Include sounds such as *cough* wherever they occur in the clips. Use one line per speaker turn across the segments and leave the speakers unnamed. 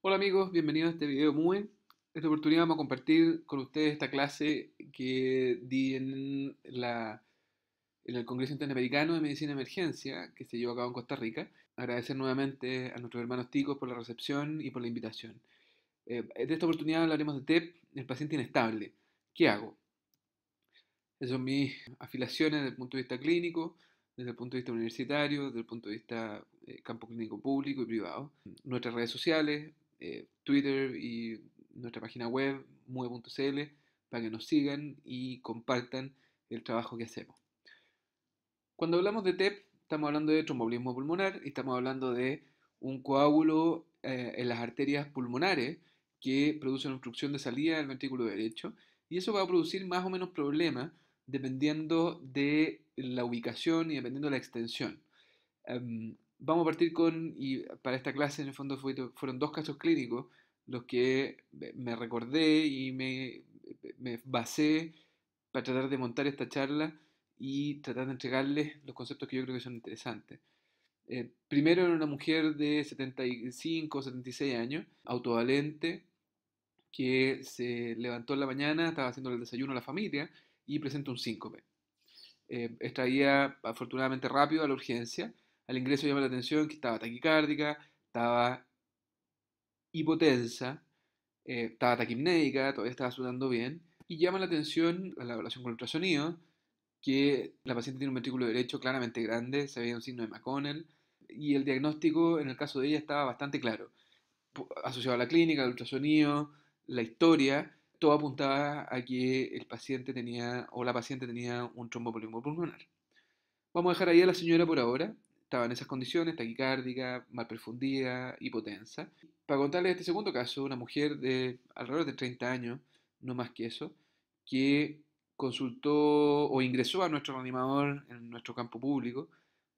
Hola amigos, bienvenidos a este video MUE. En esta oportunidad vamos a compartir con ustedes esta clase que di en, el Congreso Interamericano de Medicina de Emergencia que se llevó a cabo en Costa Rica. Agradecer nuevamente a nuestros hermanos ticos por la recepción y por la invitación. en eh, esta oportunidad hablaremos de TEP, el paciente inestable. ¿Qué hago? Esas son mis afilaciones desde el punto de vista clínico, desde el punto de vista universitario, desde el punto de vista eh, campo clínico público y privado. Nuestras redes sociales, eh, Twitter y nuestra página web, mue.cl, para que nos sigan y compartan el trabajo que hacemos. Cuando hablamos de TEP, estamos hablando de tromboblismo pulmonar y estamos hablando de un coágulo eh, en las arterias pulmonares que produce una obstrucción de salida del ventrículo derecho y eso va a producir más o menos problemas dependiendo de la ubicación y dependiendo de la extensión. Em, vamos a partir con, y para esta clase en el fondo fueron dos casos clínicos los que me recordé y me, me, basé para tratar de montar esta charla y tratar de entregarles los conceptos que yo creo que son interesantes. Eh, primero era una mujer de 75 o 76 años, autovalente, que se levantó en la mañana, estaba haciendo el desayuno a la familia y presentó un síncope. Eh, afortunadamente rápido a la urgencia, al ingreso llama la atención que estaba taquicárdica, estaba hipotensa, eh, estaba taquimnéica, todavía estaba sudando bien, y llama la atención a la evaluación con ultrasonido que la paciente tiene un ventrículo derecho claramente grande, se veía un signo de McConnell, y el diagnóstico en el caso de ella estaba bastante claro, asociado a la clínica, al ultrasonido, la historia, todo apuntaba a que el paciente tenía o la paciente tenía un trombo pulmonar. Vamos a dejar ahí a la señora por ahora estaba en esas condiciones, taquicárdica, mal perfundida, hipotensa. Para contarles este segundo caso, una mujer de alrededor de 30 años, no más que eso, que consultó o ingresó a nuestro reanimador en nuestro campo público,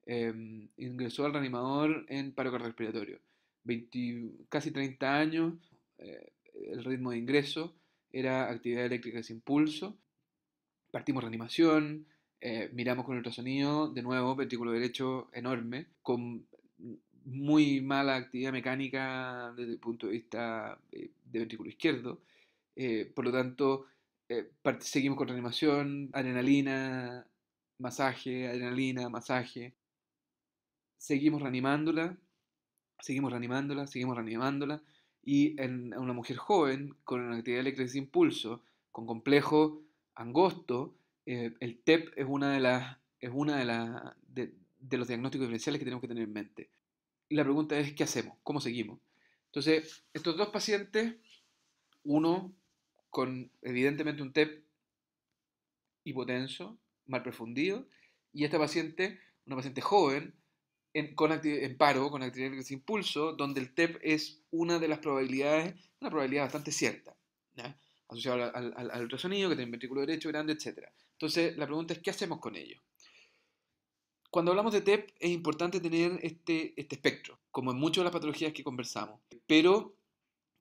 em, ingresó al reanimador en paro cardiorrespiratorio. casi 30 años, eh, el ritmo de ingreso era actividad eléctrica sin pulso, partimos reanimación, eh, miramos con ultrasonido, de nuevo, ventrículo derecho enorme, con muy mala actividad mecánica desde el punto de vista eh, de ventrículo izquierdo. Eh, por lo tanto, seguimos con reanimación, adrenalina, masaje, adrenalina, masaje. Seguimos reanimándola, seguimos reanimándola, seguimos reanimándola. Y en, una mujer joven, con una actividad eléctrica sin impulso, con complejo angosto, eh, el TEP es una de las es una de, de, los diagnósticos diferenciales que tenemos que tener en mente. Y la pregunta es, ¿qué hacemos? ¿Cómo seguimos? Entonces, estos dos pacientes, uno con evidentemente un TEP hipotenso, mal profundido, y esta paciente, una paciente joven, en, con paro, con actividad de impulso, donde el TEP es una de las probabilidades, una probabilidad bastante cierta, ¿no? asociada al, al, ultrasonido, que tiene un ventrículo derecho grande, etcétera. Entonces, la pregunta es, ¿qué hacemos con ellos? Cuando hablamos de TEP es importante tener este, este espectro, como en muchas de las patologías que conversamos, pero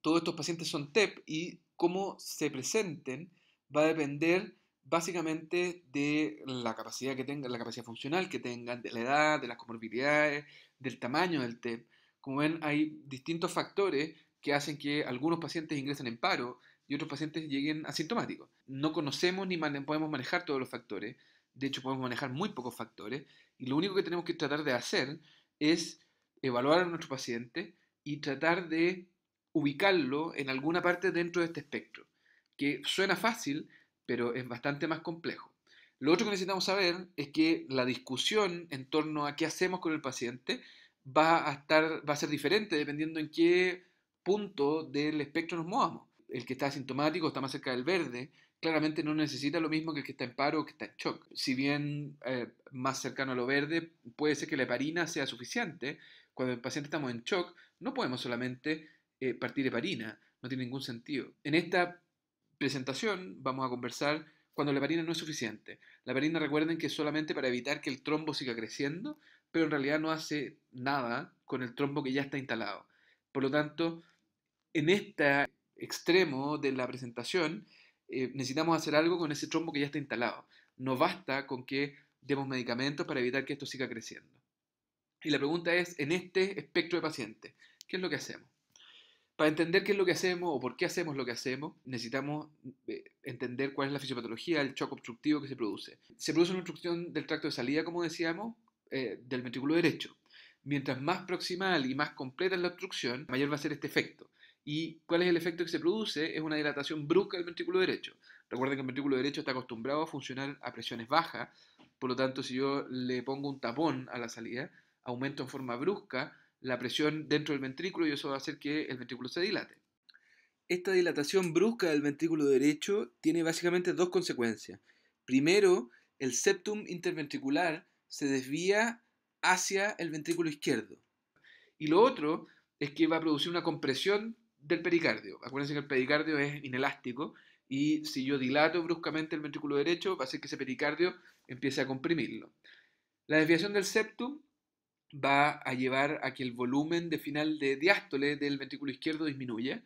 todos estos pacientes son TEP y cómo se presenten va a depender básicamente de la capacidad que tengan, la capacidad funcional que tengan, de la edad, de las comorbilidades, del tamaño del TEP. Como ven, hay distintos factores que hacen que algunos pacientes ingresen en paro y otros pacientes lleguen asintomáticos. No conocemos ni podemos manejar todos los factores, de hecho podemos manejar muy pocos factores, y lo único que tenemos que tratar de hacer es evaluar a nuestro paciente y tratar de ubicarlo en alguna parte dentro de este espectro, que suena fácil, pero es bastante más complejo. Lo otro que necesitamos saber es que la discusión en torno a qué hacemos con el paciente va a, estar, va a ser diferente dependiendo en qué punto del espectro nos movamos el que está asintomático, está más cerca del verde, claramente no necesita lo mismo que el que está en paro o que está en shock. Si bien eh, más cercano a lo verde, puede ser que la heparina sea suficiente. Cuando el paciente estamos en shock, no podemos solamente eh, partir heparina, no tiene ningún sentido. En esta presentación vamos a conversar cuando la heparina no es suficiente. La heparina recuerden que es solamente para evitar que el trombo siga creciendo, pero en realidad no hace nada con el trombo que ya está instalado. Por lo tanto, en esta extremo de la presentación, eh, necesitamos hacer algo con ese trombo que ya está instalado. No basta con que demos medicamentos para evitar que esto siga creciendo. Y la pregunta es, en este espectro de pacientes, ¿qué es lo que hacemos? Para entender qué es lo que hacemos o por qué hacemos lo que hacemos, necesitamos eh, entender cuál es la fisiopatología, el shock obstructivo que se produce. Se produce una obstrucción del tracto de salida, como decíamos, eh, del ventrículo derecho. Mientras más proximal y más completa es la obstrucción, mayor va a ser este efecto. ¿Y cuál es el efecto que se produce? Es una dilatación brusca del ventrículo derecho. Recuerden que el ventrículo derecho está acostumbrado a funcionar a presiones bajas, por lo tanto, si yo le pongo un tapón a la salida, aumento en forma brusca la presión dentro del ventrículo y eso va a hacer que el ventrículo se dilate. Esta dilatación brusca del ventrículo derecho tiene básicamente dos consecuencias. Primero, el septum interventricular se desvía hacia el ventrículo izquierdo. Y lo otro es que va a producir una compresión del pericardio. Acuérdense que el pericardio es inelástico y si yo dilato bruscamente el ventrículo derecho, va a hacer que ese pericardio empiece a comprimirlo. La desviación del septum va a llevar a que el volumen de final de diástole del ventrículo izquierdo disminuya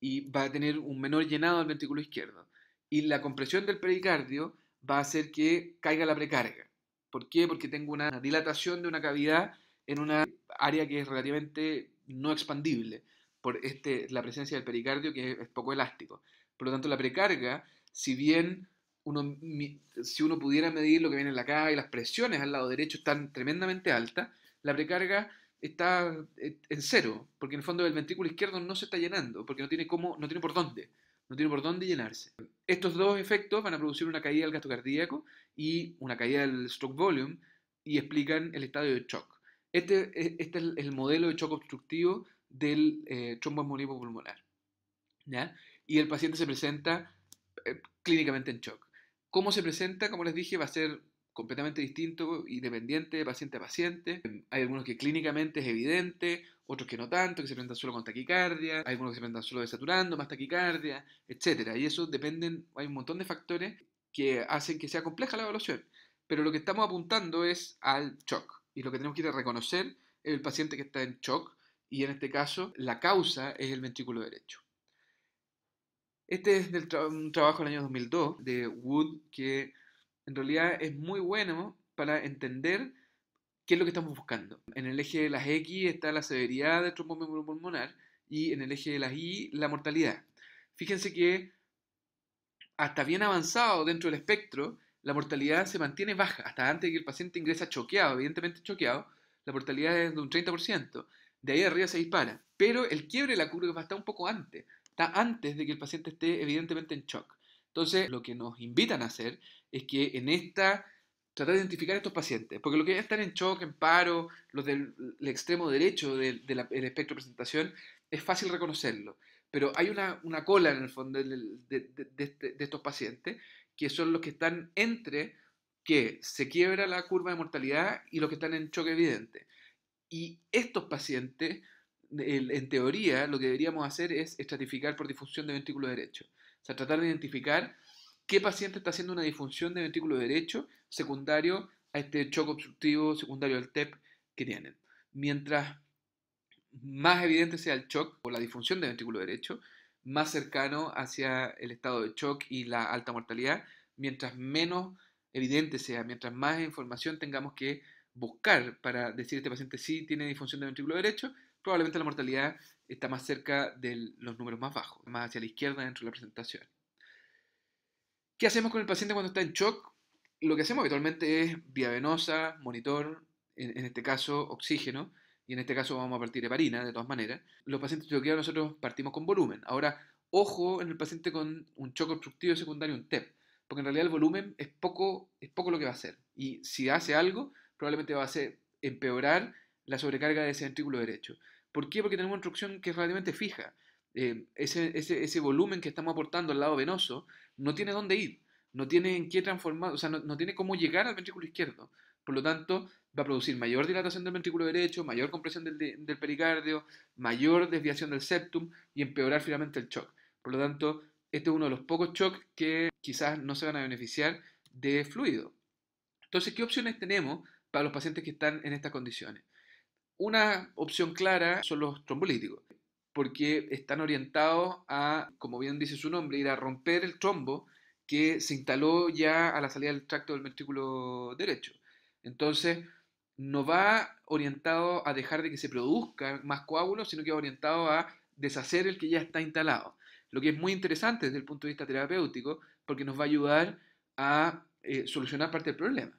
y va a tener un menor llenado del ventrículo izquierdo. Y la compresión del pericardio va a hacer que caiga la precarga. ¿Por qué? Porque tengo una dilatación de una cavidad en una área que es relativamente no expandible por este, la presencia del pericardio que es poco elástico. Por lo tanto, la precarga, si bien uno, si uno pudiera medir lo que viene en la caja y las presiones al lado derecho están tremendamente altas, la precarga está eh, en cero, porque en el fondo del ventrículo izquierdo no se está llenando, porque no tiene cómo, no tiene por dónde, no tiene por dónde llenarse. Estos dos efectos van a producir una caída del gasto cardíaco y una caída del stroke volume y explican el estado de shock. Este, e, este es el modelo de shock obstructivo del eh, tromboembolismo pulmonar. ¿ya? Y el paciente se presenta eh, clínicamente en shock. ¿Cómo se presenta? Como les dije, va a ser completamente distinto y dependiente de paciente a paciente. Hay algunos que clínicamente es evidente, otros que no tanto, que se presentan solo con taquicardia, hay algunos que se presentan solo desaturando, más taquicardia, etc. Y eso dependen, hay un montón de factores que hacen que sea compleja la evaluación. Pero lo que estamos apuntando es al shock. Y lo que tenemos que ir a reconocer es el paciente que está en shock y en este caso la causa es el ventrículo derecho. Este es un trabajo del año 2002 de Wood que en realidad es muy bueno para entender qué es lo que estamos buscando. En el eje de las X está la severidad del trombo pulmonar y en el eje de las Y la mortalidad. Fíjense que hasta bien avanzado dentro del espectro, la mortalidad se mantiene baja, hasta antes de que el paciente ingresa choqueado, evidentemente choqueado, la mortalidad es de un 30% de ahí arriba se dispara. Pero el quiebre de la curva está un poco antes, está antes de que el paciente esté evidentemente en shock. Entonces, lo que nos invitan a hacer es que en esta tratar de identificar a estos pacientes, porque los que están en shock, en paro, los del extremo derecho del, espectro de presentación, es fácil reconocerlo, pero hay una, cola en el fondo este, de, estos pacientes, que son los que están entre que se quiebra la curva de mortalidad y los que están en shock evidente. Y estos pacientes, en teoría, lo que deberíamos hacer es estratificar por difusión de ventrículo derecho. O sea, tratar de identificar qué paciente está haciendo una difusión de ventrículo derecho secundario a este choque obstructivo secundario al TEP que tienen. Mientras más evidente sea el shock o la difusión de ventrículo derecho, más cercano hacia el estado de shock y la alta mortalidad, mientras menos evidente sea, mientras más información tengamos que buscar para decir este paciente si tiene disfunción del ventrículo derecho, probablemente la mortalidad está más cerca de los números más bajos, más hacia la izquierda dentro de la presentación. ¿Qué hacemos con el paciente cuando está en shock? Lo que hacemos habitualmente es vía venosa, monitor, en, este caso oxígeno, y en este caso vamos a partir de de todas maneras. Los pacientes choqueados nosotros partimos con volumen. Ahora, ojo en el paciente con un shock obstructivo secundario, un TEP, porque en realidad el volumen es poco, es poco lo que va a hacer. Y si hace algo, probablemente va a ser empeorar la sobrecarga de ese ventrículo derecho. ¿Por qué? Porque tenemos una instrucción que es relativamente fija. Eh, ese, volumen que estamos aportando al lado venoso no tiene dónde ir, no tiene en qué transformar, o sea, no, tiene cómo llegar al ventrículo izquierdo. Por lo tanto, va a producir mayor dilatación del ventrículo derecho, mayor compresión del, del pericardio, mayor desviación del septum y empeorar finalmente el shock. Por lo tanto, este es uno de los pocos shocks que quizás no se van a beneficiar de fluido. Entonces, ¿qué opciones tenemos para los pacientes que están en estas condiciones. Una opción clara son los trombolíticos, porque están orientados a, como bien dice su nombre, ir a romper el trombo que se instaló ya a la salida del tracto del ventrículo derecho. Entonces, no va orientado a dejar de que se produzca más coágulos, sino que va orientado a deshacer el que ya está instalado. Lo que es muy interesante desde el punto de vista terapéutico, porque nos va a ayudar a eh, solucionar parte del problema.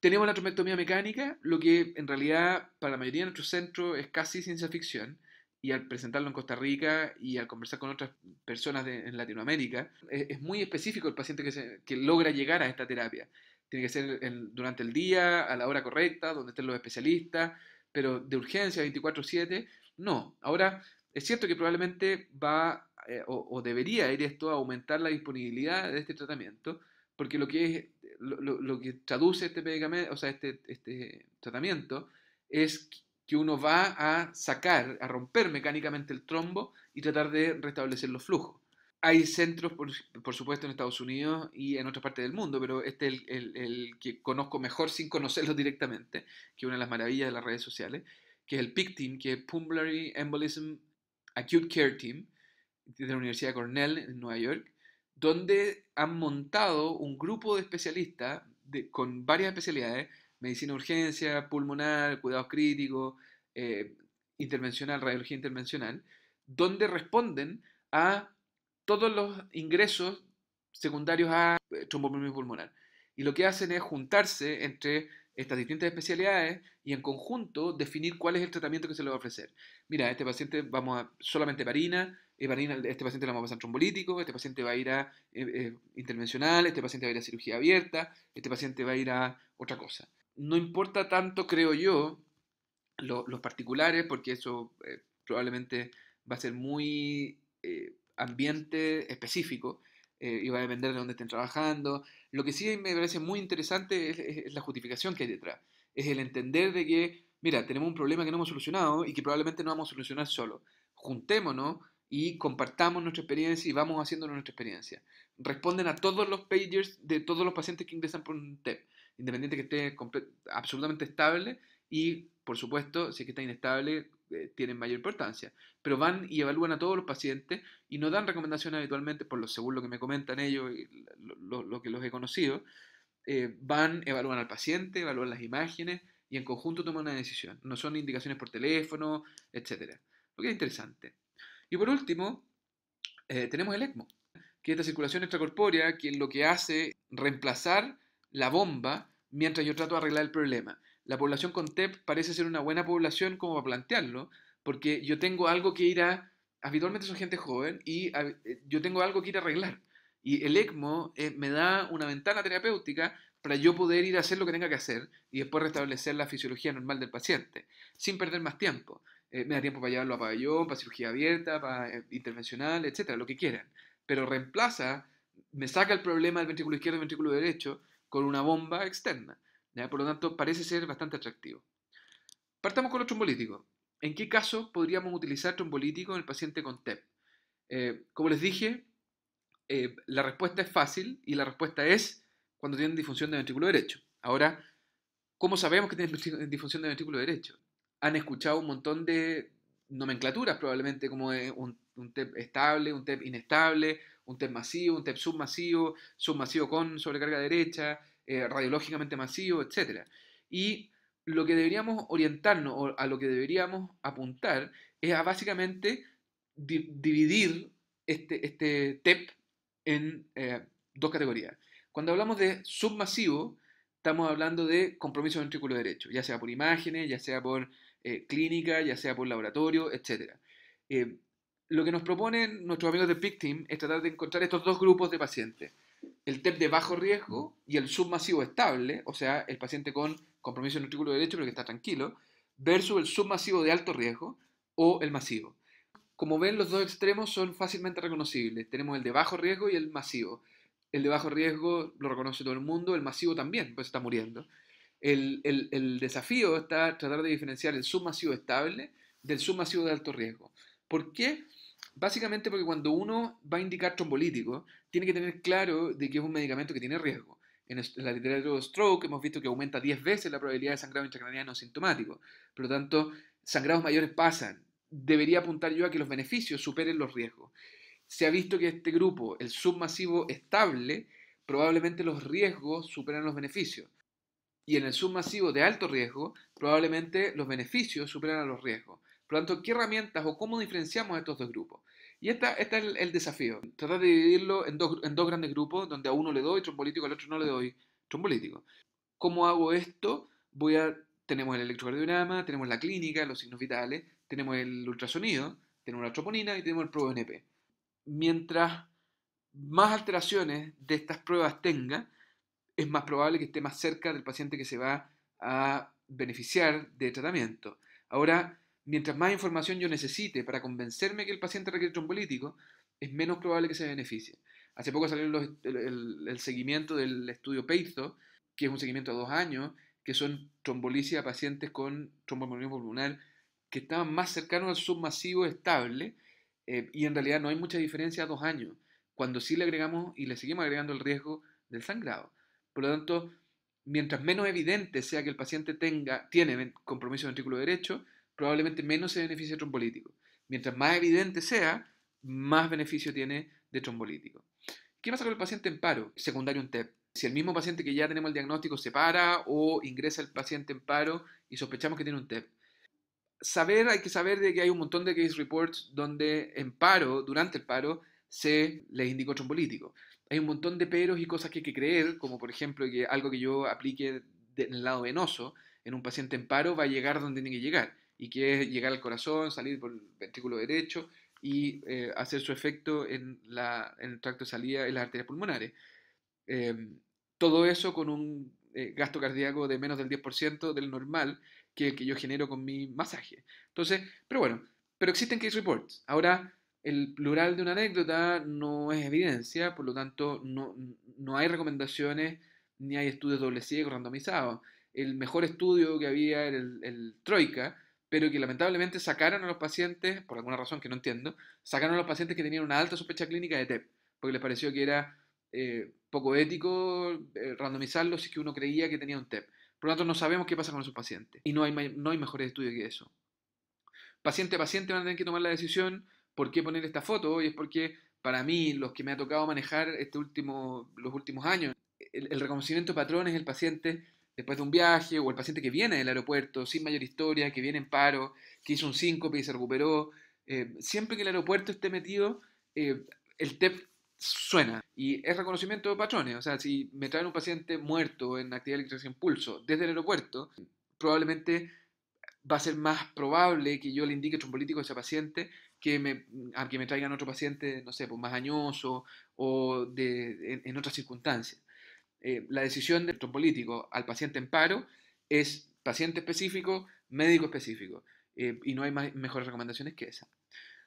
Tenemos la trombectomía mecánica, lo que en realidad para la mayoría de nuestros centros es casi ciencia ficción. Y al presentarlo en Costa Rica y al conversar con otras personas en Latinoamérica, es, muy específico el paciente que, logra llegar a esta terapia. Tiene que ser durante el día, a la hora correcta, donde estén los especialistas, pero de urgencia 24/7, no. Ahora, es cierto que probablemente va eh, o, debería ir esto a aumentar la disponibilidad de este tratamiento, porque lo que es lo, que traduce este o sea, este, este tratamiento, es que uno va a sacar, a romper mecánicamente el trombo y tratar de restablecer los flujos. Hay centros, por, supuesto, en Estados Unidos y en otras partes del mundo, pero este es el, el, que conozco mejor sin conocerlo directamente, que es una de las maravillas de las redes sociales, que es el PIC Team, que es Pumblary Embolism Acute Care Team, de la Universidad de Cornell en Nueva York, donde han montado un grupo de especialistas con varias especialidades, medicina urgencia, pulmonar, cuidados críticos, eh, intervencional, radiología intervencional, donde responden a todos los ingresos secundarios a eh, tromboembolismo pulmonar. Y lo que hacen es juntarse entre estas distintas especialidades y en conjunto definir cuál es el tratamiento que se le va a ofrecer. Mira, este paciente vamos a solamente varina, eh, este paciente lo vamos a pasar trombolítico, este paciente va a ir a eh, eh, intervencional, este paciente va a ir a cirugía abierta, este paciente va a ir a otra cosa. No importa tanto, creo yo, los particulares, porque eso probablemente va a ser muy ambiente específico, y eh, va a depender de dónde estén trabajando. Lo que sí me parece muy interesante es, la justificación que hay detrás. Es el entender de que, mira, tenemos un problema que no hemos solucionado y que probablemente no vamos a solucionar solo. Juntémonos y compartamos nuestra experiencia y vamos haciendo nuestra experiencia. Responden a todos los pagers de todos los pacientes que ingresan por un TEP, independiente que esté absolutamente estable y, por supuesto, si es que está inestable, eh, tienen mayor importancia. Pero van y evalúan a todos los pacientes y no dan recomendaciones habitualmente, por lo, según lo que me comentan ellos y lo, que los he conocido. Eh, van, evalúan al paciente, evalúan las imágenes y en conjunto toman una decisión. No son indicaciones por teléfono, etcétera Lo que es interesante. Y por último, eh, tenemos el ECMO, que es la circulación extracorpórea, que lo que hace reemplazar la bomba mientras yo trato de arreglar el problema la población con TEP parece ser una buena población como para plantearlo, porque yo tengo algo que ir a, habitualmente son gente joven, y eh, yo tengo algo que ir a arreglar. Y el ECMO eh, me da una ventana terapéutica para yo poder ir a hacer lo que tenga que hacer y después restablecer la fisiología normal del paciente, sin perder más tiempo. Eh, me da tiempo para llevarlo a pabellón, para cirugía abierta, para intervencional, etcétera, lo que quieran. Pero reemplaza, me saca el problema del ventrículo izquierdo y ventrículo derecho con una bomba externa. Por lo tanto, parece ser bastante atractivo. Partamos con los trombolíticos. ¿En qué caso podríamos utilizar trombolíticos en el paciente con TEP? Eh, como les dije, eh, la respuesta es fácil y la respuesta es cuando tienen disfunción de ventrículo derecho. Ahora, ¿cómo sabemos que tienen *laughs* disfunción de ventrículo derecho? Han escuchado un montón de nomenclaturas probablemente, como un, un TEP estable, un TEP inestable, un TEP masivo, un TEP submasivo, submasivo con sobrecarga derecha, eh, radiológicamente masivo, etc. Y lo que deberíamos orientarnos o a lo que deberíamos apuntar es a básicamente dividir este, este TEP en eh, dos categorías. Cuando hablamos de submasivo, estamos hablando de compromiso ventrículo derecho, ya sea por imágenes, ya sea por eh, clínica, ya sea por laboratorio, etc. lo que nos proponen nuestros amigos de Team es tratar de encontrar estos dos grupos de pacientes el TEP de bajo riesgo y el submasivo estable, o sea, el paciente con compromiso en el artículo derecho pero que está tranquilo, versus el submasivo de alto riesgo o el masivo. Como ven, los dos extremos son fácilmente reconocibles. Tenemos el de bajo riesgo y el masivo. El de bajo riesgo lo reconoce todo el mundo, el masivo también, pues está muriendo. El, el desafío está tratar de diferenciar el submasivo estable del submasivo de alto riesgo. ¿Por qué? Básicamente porque cuando uno va a indicar trombolítico, tiene que tener claro de que es un medicamento que tiene riesgo. En la literatura de stroke hemos visto que aumenta 10 veces la probabilidad de sangrado no sintomático. Por lo tanto, sangrados mayores pasan. Debería apuntar yo a que los beneficios superen los riesgos. Se ha visto que este grupo, el submasivo estable, probablemente los riesgos superan los beneficios. Y en el submasivo de alto riesgo, probablemente los beneficios superan a los riesgos. Por lo tanto, ¿qué herramientas o cómo diferenciamos estos dos grupos? Y este esta es el, desafío, tratar de dividirlo en dos, grandes grupos, donde a uno le doy trombolítico, al otro no le doy trombolítico. ¿Cómo hago esto? tenemos el electrocardiograma, tenemos la clínica, los signos vitales, tenemos el ultrasonido, tenemos la troponina y tenemos el PRUV-NP. Mientras más alteraciones de estas pruebas tenga, es más probable que esté más cerca del paciente que se va a beneficiar de tratamiento. Ahora, mientras más información yo necesite para convencerme que el paciente requiere trombolítico, es menos probable que se beneficie. Hace poco salió el, seguimiento del estudio Peizo, que es un seguimiento a dos años, que son trombolisis a pacientes con tromboembolismo pulmonar que estaban más cercanos al submasivo estable eh, y en realidad no hay mucha diferencia a dos años, cuando sí le agregamos y le seguimos agregando el riesgo del sangrado. Por lo tanto, mientras menos evidente sea que el paciente tenga, tiene compromiso de ventrículo derecho, probablemente menos se beneficia trombolítico. Mientras más evidente sea, más beneficio tiene de trombolítico. ¿Qué pasa con el paciente en paro? Secundario un TEP. Si el mismo paciente que ya tenemos el diagnóstico se para o ingresa el paciente en paro y sospechamos que tiene un TEP. Saber, hay que saber de que hay un montón de case reports donde en paro, durante el paro, se les indicó trombolítico. Hay un montón de peros y cosas que hay que creer, como por ejemplo que algo que yo aplique en el lado venoso en un paciente en paro va a llegar donde tiene que llegar y que es llegar al corazón, salir por el ventrículo derecho y eh, hacer su efecto en, la, el tracto de salida en las arterias pulmonares. Em, todo eso con un eh, gasto cardíaco de menos del 10% del normal que yo genero con mi masaje. Entonces, pero bueno, pero existen case reports. Ahora, el plural de una anécdota no es evidencia, por lo tanto, no, hay recomendaciones ni hay estudios doble ciego randomizados. El mejor estudio que había era el Troika, pero que lamentablemente sacaron a los pacientes, por alguna razón que no entiendo, sacaron a los pacientes que tenían una alta sospecha clínica de TEP, porque les pareció que era eh, poco ético eh, randomizarlo randomizarlos si que uno creía que tenía un TEP. Por lo tanto, no sabemos qué pasa con esos pacientes y no hay, no hay mejores estudios que eso. Paciente a paciente van a tener que tomar la decisión por qué poner esta foto y es porque para mí, los que me ha tocado manejar este último, los últimos años, el, reconocimiento de patrones, el paciente después de un viaje, o el paciente que viene del aeropuerto sin mayor historia, que viene en paro, que hizo un síncope y se recuperó. Eh, siempre que el aeropuerto esté metido, eh, el TEP suena y es reconocimiento de patrones. O sea, si me traen un paciente muerto en actividad de electricidad pulso desde el aeropuerto, probablemente va a ser más probable que yo le indique trombolítico a ese paciente que me, que me traigan otro paciente, no sé, pues más añoso o de, en otras circunstancias. Eh, la decisión del político al paciente en paro es paciente específico, médico específico. Eh, y no hay mejores recomendaciones que esa.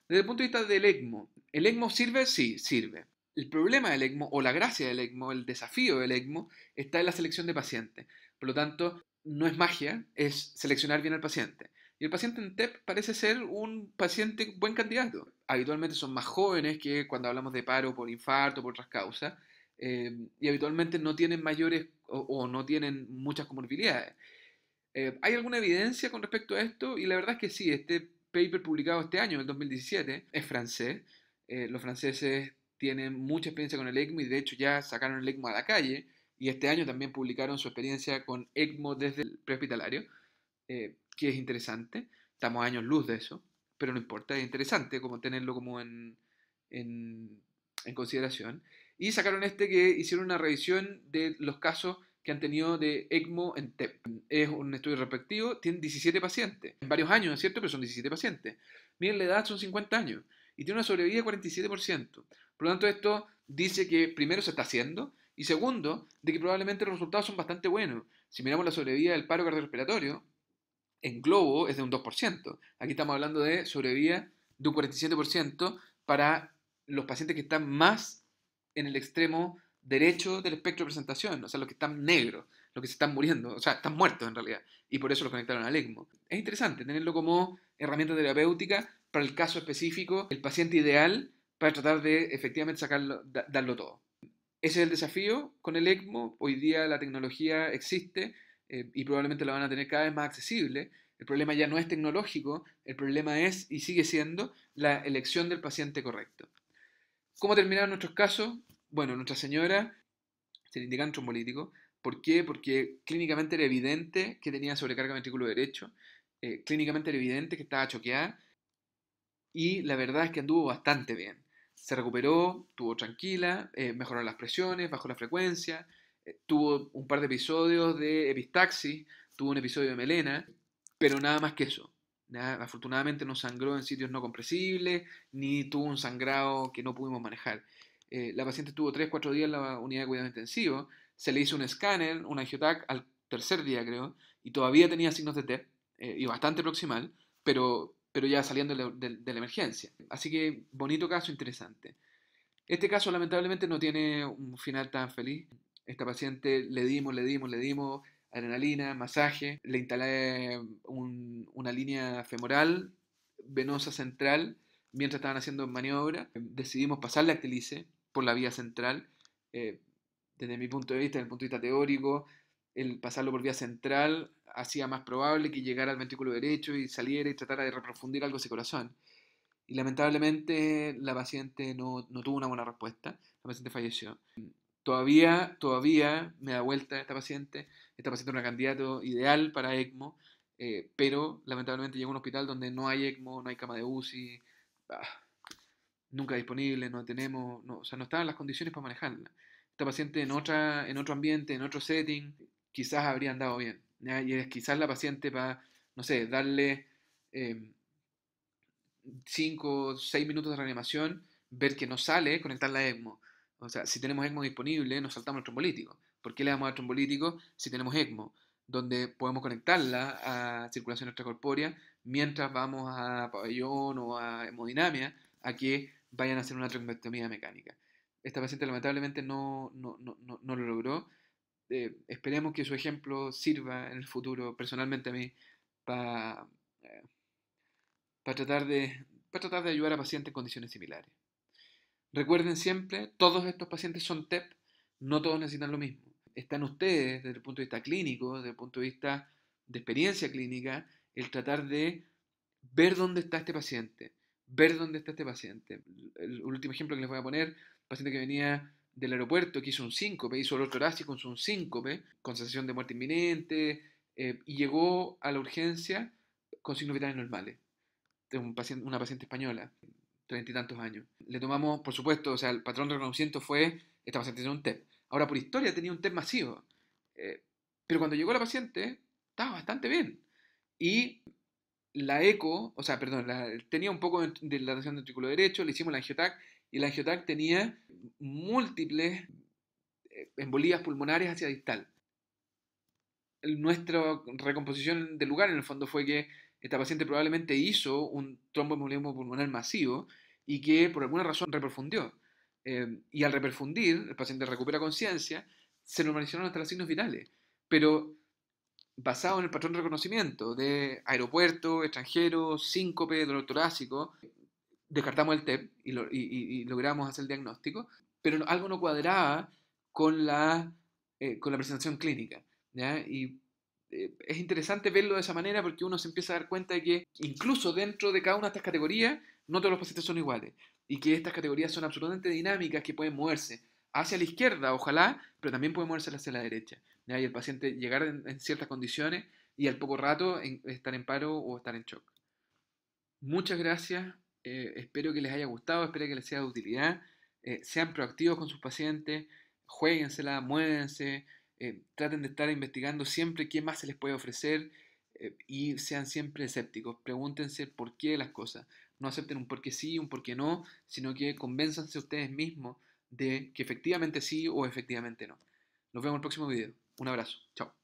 Desde el punto de vista del ECMO, ¿el ECMO sirve? Sí, sirve. El problema del ECMO o la gracia del ECMO, el desafío del ECMO, está en la selección de paciente Por lo tanto, no es magia, es seleccionar bien al paciente. Y el paciente en TEP parece ser un paciente buen candidato. Habitualmente son más jóvenes que cuando hablamos de paro por infarto, por otras causas. Em, y habitualmente no tienen mayores o, no tienen muchas comorbilidades. Eh, ¿Hay alguna evidencia con respecto a esto? Y la verdad es que sí, este paper publicado este año, en 2017, es francés. Eh, los franceses tienen mucha experiencia con el ECMO y de hecho ya sacaron el ECMO a la calle y este año también publicaron su experiencia con ECMO desde el prehospitalario, eh, que es interesante. Estamos años luz de eso, pero no importa, es interesante como tenerlo como en, en, en consideración. Y sacaron este que hicieron una revisión de los casos que han tenido de ECMO en TEP. Es un estudio respectivo, tienen 17 pacientes, en varios años, ¿cierto? Pero son 17 pacientes. Miren, la edad son 50 años y tiene una sobrevida de 47%. Por lo tanto, esto dice que primero se está haciendo y segundo, de que probablemente los resultados son bastante buenos. Si miramos la sobrevida del paro cardiorrespiratorio, en globo es de un 2%. Aquí estamos hablando de sobrevida de un 47% para los pacientes que están más en el extremo derecho del espectro de presentación, o sea, los que están negros, los que se están muriendo, o sea, están muertos en realidad, y por eso los conectaron al ECMO. Es interesante tenerlo como herramienta terapéutica para el caso específico, el paciente ideal, para tratar de efectivamente sacarlo, darlo todo. Ese es el desafío con el ECMO. Hoy día la tecnología existe eh, y probablemente la van a tener cada vez más accesible. El problema ya no es tecnológico, el problema es y sigue siendo la elección del paciente correcto. ¿Cómo terminaron nuestros casos? Bueno, Nuestra Señora se le indica ¿Por qué? Porque clínicamente era evidente que tenía sobrecarga ventrículo derecho, eh, clínicamente era evidente que estaba choqueada y la verdad es que anduvo bastante bien. Se recuperó, estuvo tranquila, eh, mejoró las presiones, bajó la frecuencia, eh, tuvo un par de episodios de epistaxis, tuvo un episodio de melena, pero nada más que eso afortunadamente no sangró en sitios no compresibles, ni tuvo un sangrado que no pudimos manejar. Eh, la paciente estuvo 3-4 días en la unidad de cuidado intensivo, se le hizo un escáner, una angiotac al tercer día creo, y todavía tenía signos de TEP, eh, y bastante proximal, pero, pero ya saliendo de la, emergencia. Así que bonito caso, interesante. Este caso lamentablemente no tiene un final tan feliz. Esta paciente le dimos, le dimos, le dimos, adrenalina, masaje, le instalé mm, una línea femoral, venosa central, mientras estaban haciendo maniobra, em, decidimos pasar la actilice por la vía central, eh, desde mi punto de vista, desde el punto de vista teórico, el pasarlo por vía central hacía más probable que llegara al ventrículo derecho y saliera y tratara de reprofundir algo ese corazón. Y lamentablemente la paciente no tuvo una buena respuesta, la paciente falleció. Todavía, todavía me da vuelta esta paciente. Esta paciente era una candidato ideal para ECMO, eh, pero lamentablemente llega a un hospital donde no hay ECMO, no hay cama de UCI, ah, nunca disponible, no tenemos, o sea, no estaban las condiciones para manejarla. Esta paciente en, otra, en otro ambiente, en otro setting, quizás habría andado bien. Y es quizás la paciente para, no sé, darle 5 o 6 minutos de reanimación, ver que no sale, conectarla a ECMO o sea, si tenemos ECMO disponible, nos saltamos el trombolítico. ¿Por qué le damos al trombolítico si tenemos ECMO? Donde podemos conectarla a circulación extracorpórea mientras vamos a pabellón o a hemodinamia a que vayan a hacer una trombectomía mecánica. Esta paciente lamentablemente no, no, lo logró. Eh, esperemos que su ejemplo sirva en el futuro, personalmente a mí, para eh, tratar, de, tratar de ayudar a pacientes en condiciones similares. Recuerden siempre, todos estos pacientes son TEP, no todos necesitan lo mismo. Están ustedes, desde el punto de vista clínico, desde el punto de vista de experiencia clínica, el tratar de ver dónde está este paciente, ver dónde está este paciente. El último ejemplo que les voy a poner, paciente que venía del aeropuerto, que hizo un síncope, hizo el torácico, con un síncope, con sensación de muerte inminente, eh, y llegó a la urgencia con signos vitales normales. una paciente española treinta y tantos años. Le tomamos, por supuesto, o sea, el patrón de reconocimiento fue estaba paciente un TEP. Ahora, por historia, tenía un TEP masivo. Eh, pero cuando llegó la paciente, estaba bastante bien. Y la eco, o sea, perdón, tenía un poco de dilatación del trículo derecho, le hicimos la angiotac, y la angiotac tenía múltiples eh, embolías pulmonares hacia distal. Nuestra recomposición de lugar, en el fondo, fue que esta paciente probablemente hizo un tromboembolismo pulmonar masivo y que por alguna razón reperfundió. Em, y al reperfundir, el paciente recupera conciencia, se normalizaron hasta los signos finales Pero basado en el patrón de reconocimiento de aeropuerto, extranjero, síncope, dolor torácico, descartamos el TEP y, logramos hacer el diagnóstico, pero algo no cuadraba con la, eh, con la presentación clínica. Y eh, es interesante verlo de esa manera porque uno se empieza a dar cuenta de que incluso dentro de cada una de estas categorías, no todos los pacientes son iguales y que estas categorías son absolutamente dinámicas que pueden moverse hacia la izquierda, ojalá, pero también pueden moverse hacia la derecha. Y el paciente llegar en, ciertas condiciones y al poco rato estar en paro o estar en shock. Muchas gracias, eh, espero que les haya gustado, espero que les sea de utilidad. Eh, sean proactivos con sus pacientes, jueguensela, muévense. Eh, traten de estar investigando siempre qué más se les puede ofrecer eh, y sean siempre escépticos. Pregúntense por qué las cosas. No acepten un por qué sí, un por qué no, sino que convénzanse ustedes mismos de que efectivamente sí o efectivamente no. Nos vemos en el próximo video. Un abrazo. Chao.